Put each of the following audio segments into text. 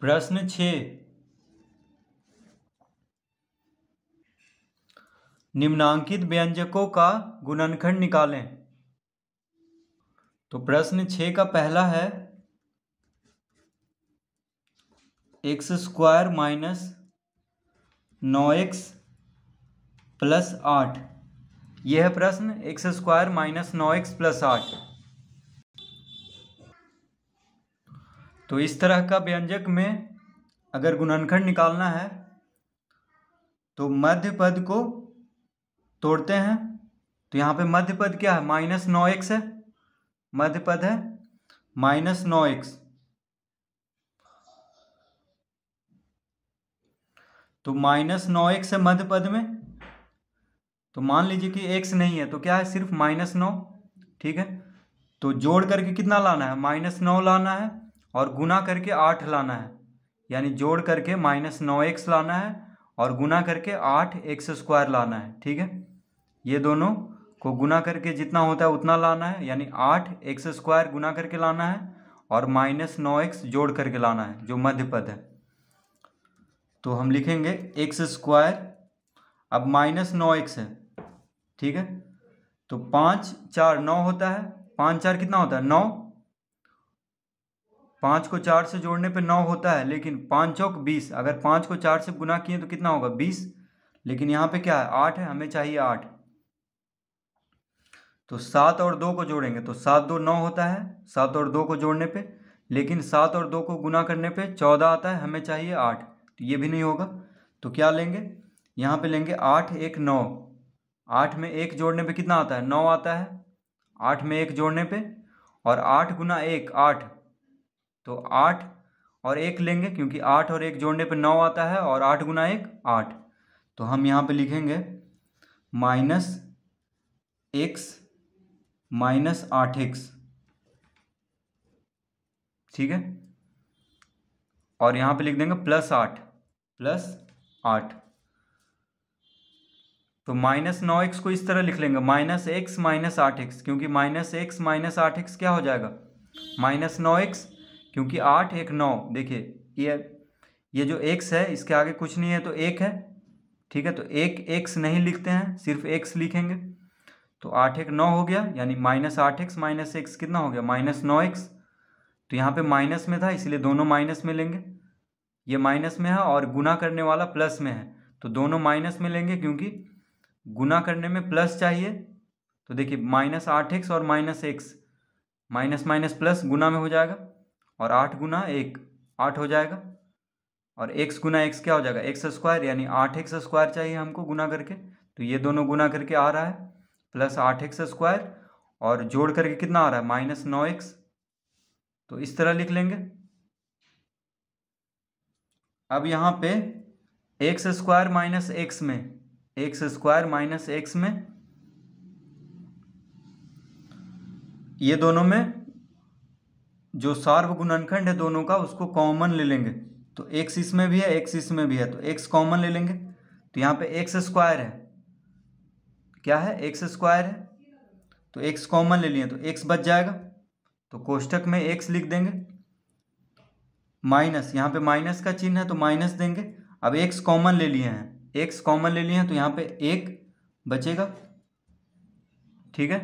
प्रश्न छ निम्नांकित व्यंजकों का गुणनखंड निकालें तो प्रश्न छ का पहला है एक्स स्क्वायर माइनस नौ एक्स प्लस आठ यह है प्रश्न एक्स स्क्वायर माइनस नौ एक्स प्लस आठ तो इस तरह का व्यंजक में अगर गुणनखंड निकालना है तो मध्य पद को तोड़ते हैं तो यहाँ पे मध्य पद क्या है माइनस नौ एक्स है मध्य पद है माइनस नौ एक्स तो माइनस नौ एक्स है मध्य पद में तो मान लीजिए कि एक्स नहीं है तो क्या है सिर्फ माइनस नौ ठीक है तो जोड़ करके कितना लाना है माइनस नौ लाना है और गुना करके आठ लाना है यानी जोड़ करके माइनस नौ एक्स लाना है और गुना करके आठ एक्स स्क्वायर लाना है ठीक है ये दोनों को गुना करके जितना होता है उतना लाना है यानी आठ एक्स स्क्वायर गुना करके लाना है और माइनस नौ एक्स जोड़ करके लाना है जो मध्य पद है तो हम लिखेंगे एक्स स्क्वायर अब माइनस नौ एक्स है ठीक है तो पाँच चार नौ होता है पाँच चार कितना होता है नौ पाँच को चार से जोड़ने पे नौ होता है लेकिन पाँच चौक बीस अगर पाँच को चार से गुना किए तो कितना होगा बीस लेकिन यहाँ पे क्या है आठ है हमें चाहिए आठ तो सात और दो को जोड़ेंगे तो सात दो नौ होता है सात और दो को जोड़ने पे लेकिन सात और दो को गुना करने पे चौदह आता है हमें चाहिए आठ तो ये भी नहीं होगा तो क्या लेंगे यहाँ पे लेंगे आठ एक नौ आठ में एक जोड़ने पे कितना आता है नौ आता है आठ में एक जोड़ने पे और आठ गुना एक आठ तो आठ और एक लेंगे क्योंकि आठ और एक जोड़ने पर नौ आता है और आठ गुना एक आठ तो हम यहाँ पे लिखेंगे माइनस एक्स माइनस आठ एक्स ठीक है और यहाँ पे लिख देंगे प्लस आठ प्लस आठ तो माइनस नौ एक्स को इस तरह लिख लेंगे माइनस एक्स माइनस आठ एक्स क्योंकि माइनस एक्स माइनस आठ एक्स क्या हो जाएगा माइनस नौ एक्स क्योंकि आठ एक नौ देखिए ये ये जो एक्स है इसके आगे कुछ नहीं है तो एक है ठीक है तो एक एक्स नहीं लिखते हैं सिर्फ एक्स लिखेंगे तो आठ एक नौ हो गया यानी माइनस आठ एक्स माइनस एक्स कितना हो गया माइनस नौ एक्स तो यहाँ पे माइनस में था इसलिए दोनों माइनस में लेंगे ये माइनस में है और गुना करने वाला प्लस में है तो दोनों माइनस में लेंगे क्योंकि गुना करने में प्लस चाहिए तो देखिए माइनस आठ एक्स और minus x minus minus plus गुना में हो जाएगा और आठ गुना एक आठ हो जाएगा और एक्स गुना एक्स क्या हो जाएगा एक्स स्क्वायर यानी आठ एक्स स्क्वायर चाहिए हमको गुना करके तो ये दोनों गुना करके आ रहा है प्लस आठ एक्स स्क्वायर और जोड़ करके कितना आ रहा है माइनस नौ एक्स तो इस तरह लिख लेंगे अब यहाँ पे एक्स स्क्वायर माइनस एक्स में एक्स स्क्वायर माइनस एक्स में ये दोनों में जो सार्व गुणनखंड है दोनों का उसको कॉमन ले लेंगे तो एक्स इसमें भी है एक्स इसमें भी है तो एक्स कॉमन ले लेंगे तो यहाँ पे एक्स स्क्वायर है क्या है एक्स स्क्वायर है तो एक्स कॉमन ले लिए तो एक्स बच जाएगा तो कोष्टक में एक्स लिख देंगे माइनस यहाँ पे माइनस का चिन्ह है तो माइनस देंगे अब एक्स कॉमन ले लिए हैं एक्स कॉमन ले लिए हैं तो यहाँ पे एक बचेगा ठीक है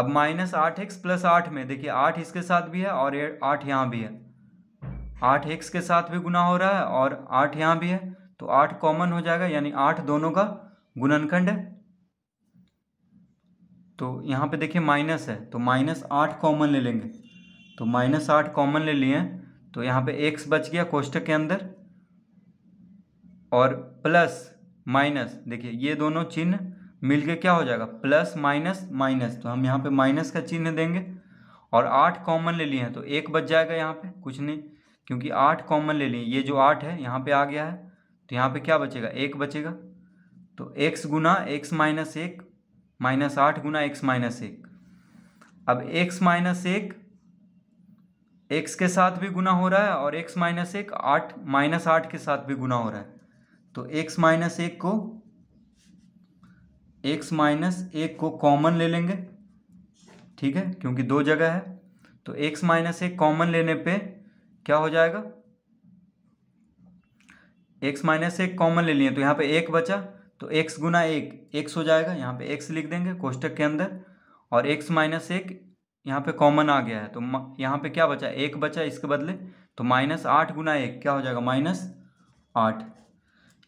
अब माइनस आठ एक्स प्लस आठ में देखिए आठ इसके साथ भी है और आठ यहाँ भी है आठ एक्स के साथ भी गुना हो रहा है और आठ यहाँ भी है तो आठ कॉमन हो जाएगा यानी आठ दोनों का गुणनखंड है तो यहाँ पे देखिए माइनस है तो माइनस आठ कॉमन ले लेंगे तो माइनस आठ कॉमन ले लिए तो यहाँ पे एक्स बच गया कोष्टक के अंदर और प्लस माइनस देखिए ये दोनों चिन्ह मिलके क्या हो जाएगा प्लस माइनस माइनस तो हम यहाँ पे माइनस का चिन्ह देंगे और आठ कॉमन ले लिए हैं तो एक बच जाएगा यहाँ पे कुछ नहीं क्योंकि आठ कॉमन ले लिए ये जो आठ है यहाँ पे आ गया है तो यहाँ पे क्या बचेगा एक बचेगा तो एक्स गुना एक्स माइनस एक माइनस आठ गुना एक्स माइनस एक अब एक्स माइनस एक एक्स के साथ भी गुना हो रहा है और एक्स माइनस एक आठ माइनस आठ के साथ भी गुना हो रहा है तो एक्स माइनस एक को एक्स माइनस एक को कॉमन ले लेंगे ठीक है क्योंकि दो जगह है तो एक्स माइनस एक कॉमन लेने पे क्या हो जाएगा एक्स माइनस एक कॉमन ले लिए तो यहाँ पे एक बचा तो एक्स गुना एक एक्स हो जाएगा यहाँ पे एक्स लिख देंगे कोष्टक के अंदर और एक्स माइनस एक यहाँ पे कॉमन आ गया है तो यहाँ पे क्या बचा एक बचा इसके बदले तो माइनस आठ गुना एक क्या हो जाएगा माइनस आठ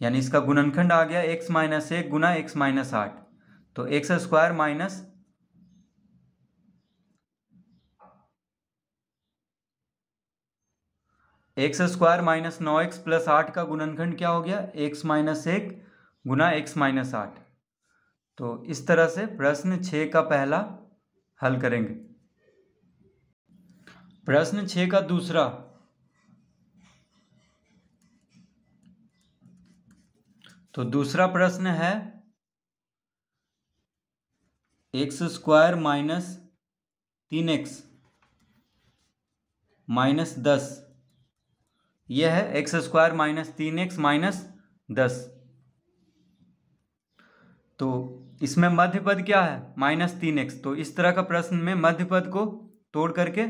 यानी इसका गुणनखंड आ गया एक्स माइनस एक गुना एक्स माइनस आठ तो x square minus x square minus नौ एक्स प्लस आठ का गुणनखंड क्या हो गया एक्स माइनस एक गुना एक्स माइनस आठ तो इस तरह से प्रश्न छ का पहला हल करेंगे प्रश्न छ का दूसरा तो दूसरा प्रश्न है एक्स स्क्वायर माइनस तीन एक्स माइनस दस यह है एक्स स्क्वायर माइनस तीन एक्स माइनस दस तो इसमें मध्य पद क्या है माइनस तीन एक्स तो इस तरह का प्रश्न में मध्य पद को तोड़ करके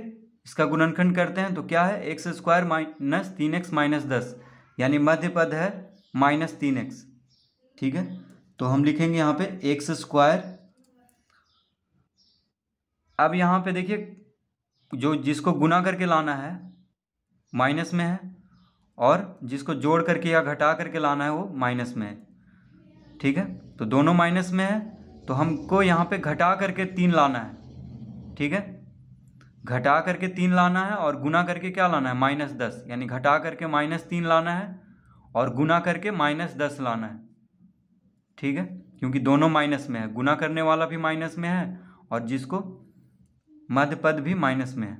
इसका गुणनखंड करते हैं तो क्या है एक्स स्क्वायर माइनस तीन एक्स माइनस दस यानी मध्य पद है माइनस तीन एक्स ठीक है तो हम लिखेंगे यहाँ पे एक्स स्क्वायर अब यहाँ पे देखिए जो जिसको गुना करके लाना है माइनस में है और जिसको जोड़ करके या घटा करके लाना है वो माइनस में है ठीक है तो दोनों माइनस में है तो हमको यहाँ पे घटा करके तीन लाना है ठीक है घटा करके तीन लाना है और गुना करके क्या लाना है माइनस दस यानी घटा करके माइनस तीन लाना है और गुना करके माइनस दस लाना है ठीक है क्योंकि दोनों माइनस में है गुना करने वाला भी माइनस में है और जिसको मध्य पद भी माइनस में है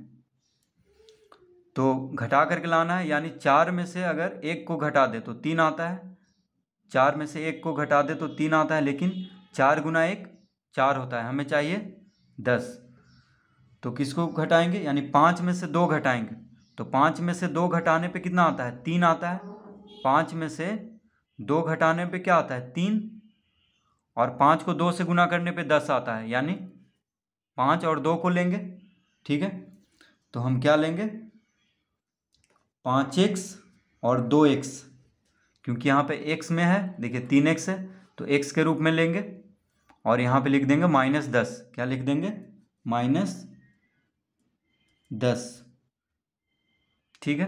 तो घटा करके लाना है यानी चार में से अगर एक को घटा दे तो तीन आता है चार में से एक को घटा दे तो तीन आता है लेकिन चार गुना एक चार होता है हमें चाहिए दस तो किसको घटाएंगे यानी पाँच में से दो घटाएंगे तो पाँच में से दो घटाने पे कितना आता है तीन आता है पाँच में से दो घटाने पे क्या आता है तीन और पाँच को दो से गुना करने पे दस आता है यानी पाँच और दो को लेंगे ठीक है तो हम क्या लेंगे पाँच एक्स और दो एक्स क्योंकि यहाँ पे एक्स में है देखिए तीन एक्स है तो एक्स के रूप में लेंगे और यहाँ पे लिख देंगे माइनस दस क्या लिख देंगे माइनस दस ठीक है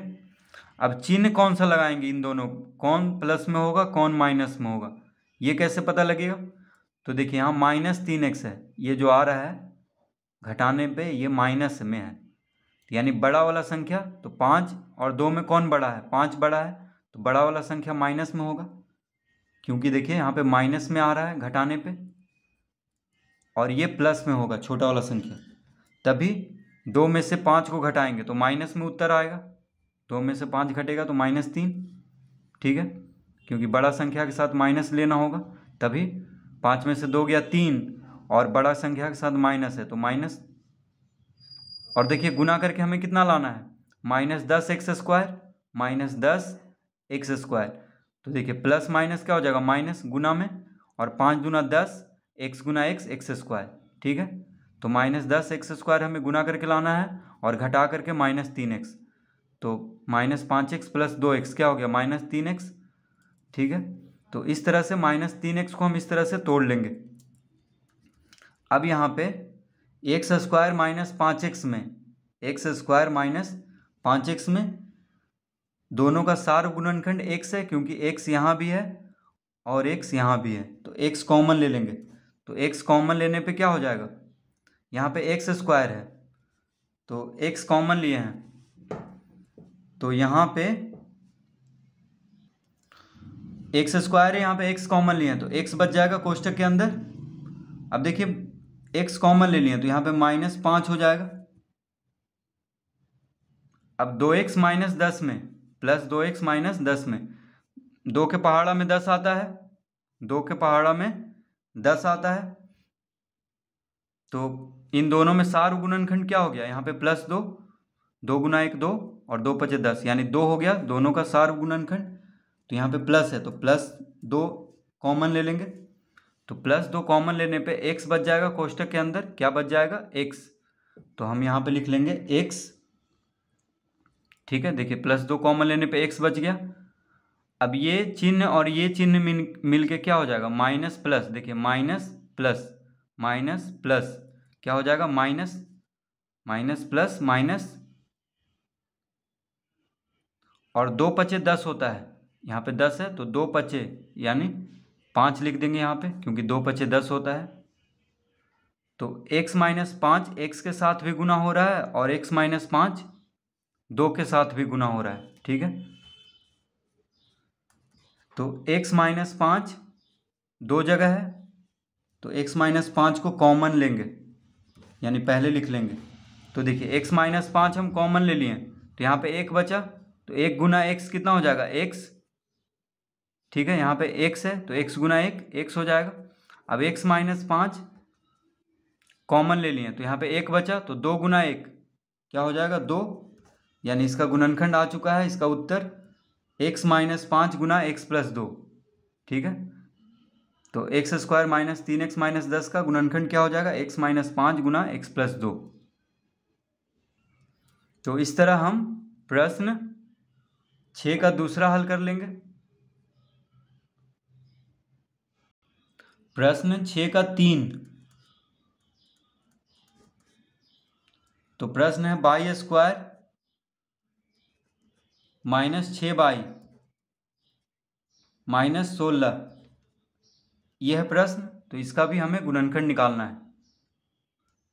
अब चिन्ह कौन सा लगाएंगे इन दोनों कौन प्लस में होगा कौन माइनस में होगा ये कैसे पता लगेगा तो देखिए यहाँ माइनस तीन एक्स है ये जो आ रहा है घटाने पे ये माइनस में है तो यानी बड़ा वाला संख्या तो पाँच और दो में कौन बड़ा है पाँच बड़ा है तो बड़ा वाला संख्या माइनस में होगा क्योंकि देखिए यहाँ पे माइनस में आ रहा है घटाने पे और ये प्लस में होगा छोटा वाला संख्या तभी दो में से पाँच को घटाएंगे तो माइनस में उत्तर आएगा दो में से पाँच घटेगा तो माइनस तीन ठीक है क्योंकि बड़ा संख्या के साथ माइनस लेना होगा तभी पाँच में से दो गया तीन और बड़ा संख्या के साथ माइनस है तो माइनस और देखिए गुना करके हमें कितना लाना है माइनस दस एक्स स्क्वायर माइनस दस एक्स स्क्वायर तो देखिए प्लस माइनस क्या हो जाएगा माइनस गुना में और पाँच गुना दस एक्स गुना एक्स एक्स स्क्वायर ठीक है तो माइनस दस एक्स स्क्वायर हमें गुना करके लाना है और घटा करके माइनस तीन एक्स तो माइनस पाँच एक्स प्लस दो एक्स क्या हो गया माइनस तीन एक्स ठीक है तो इस तरह से माइनस तीन एक्स को हम इस तरह से तोड़ लेंगे अब यहाँ पे एक्स स्क्वायर माइनस पाँच एक्स में एक्स स्क्वायर माइनस पाँच एक्स में दोनों का सार गुणनखंड एक्स है क्योंकि एक्स यहाँ भी है और एक्स यहाँ भी है तो एक्स कॉमन ले लेंगे तो एक्स कॉमन लेने पे क्या हो जाएगा यहाँ पे एक्स स्क्वायर है तो एक्स कॉमन लिए हैं तो यहाँ पे एक्स स्क्वायर है यहाँ पे एक्स कॉमन लिए हैं तो एक्स बच जाएगा कोष्टक के अंदर अब देखिए एक्स कॉमन ले लिए तो यहाँ पे माइनस पांच हो जाएगा अब दो एक्स माइनस दस में प्लस दो एक्स माइनस दस में दो के पहाड़ा में दस आता है दो के पहाड़ा में दस आता है तो इन दोनों में सार गुणनखंड क्या हो गया यहां पे प्लस दो दो गुना एक दो और दो पचे दस यानी दो हो गया दोनों का सार गुणनखंड तो यहाँ पे प्लस है तो प्लस दो कॉमन ले लेंगे तो प्लस दो कॉमन लेने पे एक्स बच जाएगा कोष्टक के अंदर क्या बच जाएगा एक्स तो हम यहां पे लिख लेंगे एक्स ठीक है देखिए प्लस दो कॉमन लेने पे एक्स बच गया अब ये चिन्ह और ये चिन्ह मिलके क्या हो जाएगा माइनस प्लस देखिए माइनस प्लस माइनस प्लस क्या हो जाएगा माइनस माइनस प्लस माइनस और दो पचे दस होता है यहाँ पे दस है तो दो पचे यानी पाँच लिख देंगे यहाँ पे क्योंकि दो पचे दस होता है तो x माइनस पाँच एक्स के साथ भी गुना हो रहा है और x माइनस पाँच दो के साथ भी गुना हो रहा है ठीक है तो x माइनस पाँच दो जगह है तो x माइनस पाँच को कॉमन लेंगे यानी पहले लिख लेंगे तो देखिए x माइनस पाँच हम कॉमन ले लिए तो यहाँ पे एक बचा तो एक गुना एक्स कितना हो जाएगा एक्स ठीक है यहाँ पे एक्स है तो एक्स गुना एक एक्स हो जाएगा अब एक्स माइनस पाँच कॉमन ले लिए तो यहाँ पे एक बचा तो दो गुना एक क्या हो जाएगा दो यानी इसका गुणनखंड आ चुका है इसका उत्तर एक्स माइनस पाँच गुना एक्स प्लस दो ठीक है तो एक्स स्क्वायर माइनस तीन एक्स माइनस दस का गुणनखंड क्या हो जाएगा एक्स माइनस पाँच गुना एक्स प्लस दो तो इस तरह हम प्रश्न छः का दूसरा हल कर लेंगे प्रश्न छ का तीन तो प्रश्न है बाई स्क्वायर माइनस छ बाई माइनस सोलह यह प्रश्न तो इसका भी हमें गुणनखंड निकालना है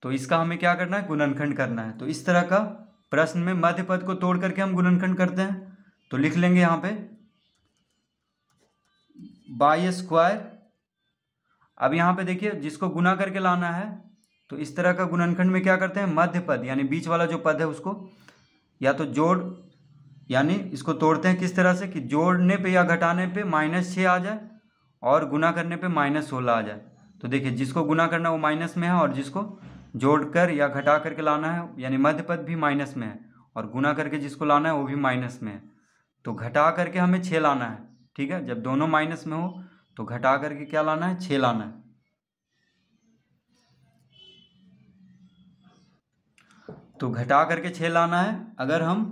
तो इसका हमें क्या करना है गुणनखंड करना है तो इस तरह का प्रश्न में मध्य पद को तोड़ करके हम गुणनखंड करते हैं तो लिख लेंगे यहां पे बाई स्क्वायर अब यहाँ पे देखिए जिसको गुना करके लाना है तो इस तरह का गुणनखंड में क्या करते हैं मध्य पद यानी बीच वाला जो पद है उसको या तो जोड़ यानी इसको तोड़ते हैं किस तरह से कि जोड़ने पे या घटाने पे माइनस छः आ जाए और गुना करने पे माइनस सोलह आ जाए तो देखिए जिसको गुना करना वो माइनस में है और जिसको जोड़ कर या घटा करके लाना है यानी मध्य पद भी माइनस में है और गुना करके जिसको लाना है वो भी माइनस में है तो घटा करके हमें छः लाना है ठीक है जब दोनों माइनस में हो तो घटा करके क्या लाना है छ लाना है तो घटा करके छ लाना है अगर हम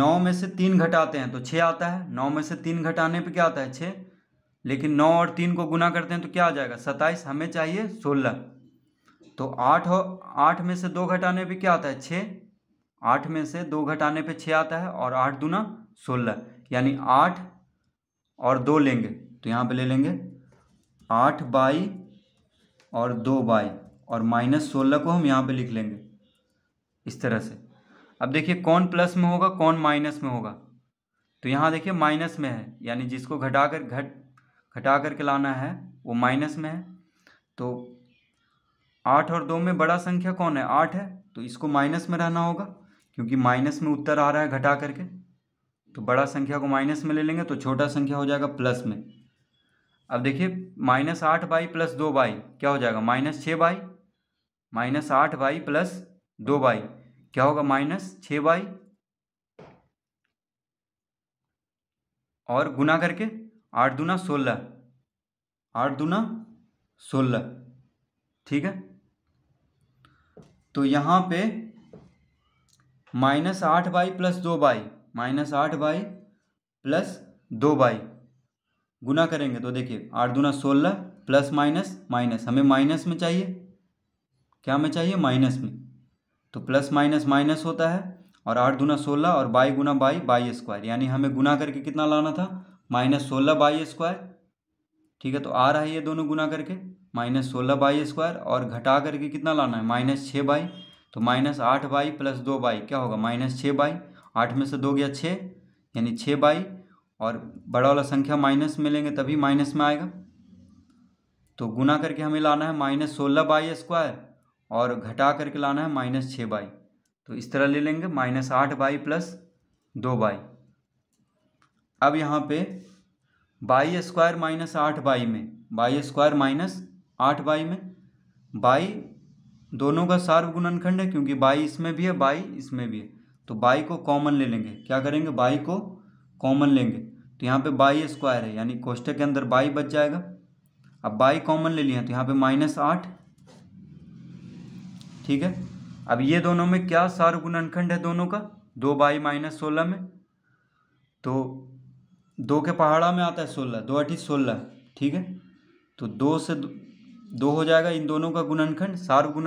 नौ में से तीन घटाते हैं तो छः आता है नौ में से तीन घटाने पे क्या आता है छः लेकिन नौ और तीन को गुना करते हैं तो क्या आ जाएगा सत्ताईस हमें चाहिए सोलह तो आठ और आठ में से दो घटाने पे क्या आता है छः आठ में से दो घटाने पे छः आता है और आठ दूना सोलह यानी आठ और दो लेंगे तो यहाँ पे ले लेंगे आठ बाई और दो बाई और माइनस सोलह को हम यहाँ पे लिख लेंगे इस तरह से अब देखिए कौन प्लस में होगा कौन माइनस में होगा तो यहाँ देखिए माइनस में है यानी जिसको घटा कर घट घटा करके लाना है वो माइनस में है तो आठ और दो में बड़ा संख्या कौन है आठ है तो इसको माइनस में रहना होगा क्योंकि माइनस में उत्तर आ रहा है घटा करके तो बड़ा संख्या को माइनस में ले लेंगे तो छोटा संख्या हो जाएगा प्लस में अब देखिए माइनस आठ बाई प्लस दो बाई क्या हो जाएगा माइनस छः बाई माइनस आठ बाई प्लस दो बाई क्या होगा माइनस छः बाई और गुना करके आठ दूना सोलह आठ दूना सोलह ठीक है तो यहाँ पे माइनस आठ बाई प्लस दो बाई माइनस आठ बाई प्लस दो बाई गुना करेंगे तो देखिए आठ दूना सोलह प्लस माइनस माइनस हमें माइनस में चाहिए क्या में चाहिए माइनस में तो प्लस माइनस माइनस होता है और आठ दूना सोलह और बाई गुना बाई बाई स्क्वायर यानी हमें गुना करके कितना लाना था माइनस सोलह बाई स्क्वायर ठीक है तो आ रहा है ये दोनों गुना करके माइनस सोलह बाई स्क्वायर और घटा करके कितना लाना है माइनस छः बाई तो माइनस आठ बाई प्लस दो बाई क्या होगा माइनस छः बाई आठ में से दो गया छः यानी छः बाई और बड़ा वाला संख्या माइनस में लेंगे तभी माइनस में आएगा तो गुना करके हमें लाना है माइनस सोलह बाई स्क्वायर और घटा करके लाना है माइनस छः बाई तो इस तरह ले लेंगे माइनस आठ बाई प्लस दो बाई अब यहाँ पे बाई स्क्वायर माइनस आठ बाई में बाई स्क्वायर माइनस आठ बाई में बाई दोनों का सार्व गुणनखंड है क्योंकि बाई इसमें भी है बाई इसमें भी है तो बाई को कॉमन ले लेंगे क्या करेंगे बाई को कॉमन लेंगे तो यहाँ पे बाई स्क्वायर है यानी कोष्टक के अंदर बाई बच जाएगा अब बाई कॉमन ले लिया तो यहाँ पे माइनस आठ ठीक है अब ये दोनों में क्या सार्वगुणनखंड है दोनों का दो बाई माइनस सोलह में तो दो के पहाड़ा में आता है सोलह दो अठी सोलह ठीक है तो दो से दो हो जाएगा इन दोनों का गुणनखंड सार्व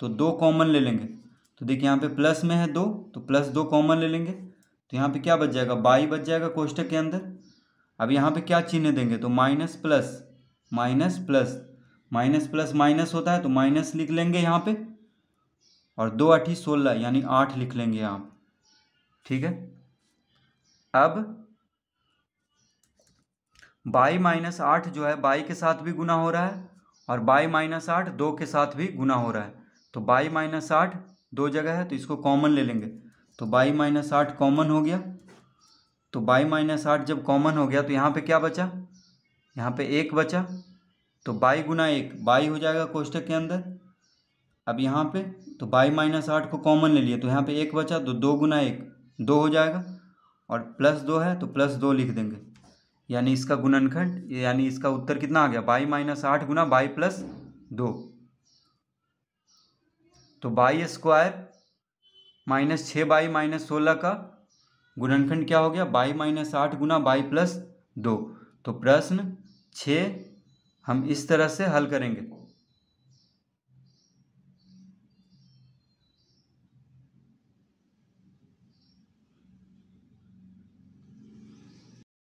तो दो कॉमन ले लेंगे तो देखिए यहाँ पे प्लस में है दो तो प्लस दो कॉमन ले लेंगे तो यहाँ पे क्या बच जाएगा बाई बच जाएगा कोष्टक के अंदर अब यहाँ पे क्या चिन्ह देंगे तो minus plus minus plus minus plus minus होता है तो माइनस लिख लेंगे यहाँ पे और दो अठी सोलह यानी आठ लिख लेंगे आप ठीक है अब बाई माइनस आठ जो है बाई के साथ भी गुना हो रहा है और बाई माइनस आठ दो के साथ भी गुना हो रहा है तो बाई माइनस आठ दो जगह है तो इसको कॉमन ले लेंगे तो बाई माइनस आठ कॉमन हो गया तो बाई माइनस आठ जब कॉमन हो गया तो यहाँ पे क्या बचा यहाँ पे एक बचा तो बाई गुना एक बाई हो जाएगा कोष्टक के अंदर अब यहाँ पे तो बाई माइनस आठ को कॉमन ले लिया तो यहाँ पे एक बचा तो दो गुना एक दो हो जाएगा और प्लस दो है तो प्लस दो लिख देंगे यानी इसका गुणनखंड यानी इसका उत्तर कितना आ गया बाई माइनस आठ गुना बाई प्लस दो तो बाई स्क्वायर माइनस छः बाई माइनस सोलह का गुणनखंड क्या हो गया बाई माइनस आठ गुना बाई प्लस दो तो प्रश्न छः हम इस तरह से हल करेंगे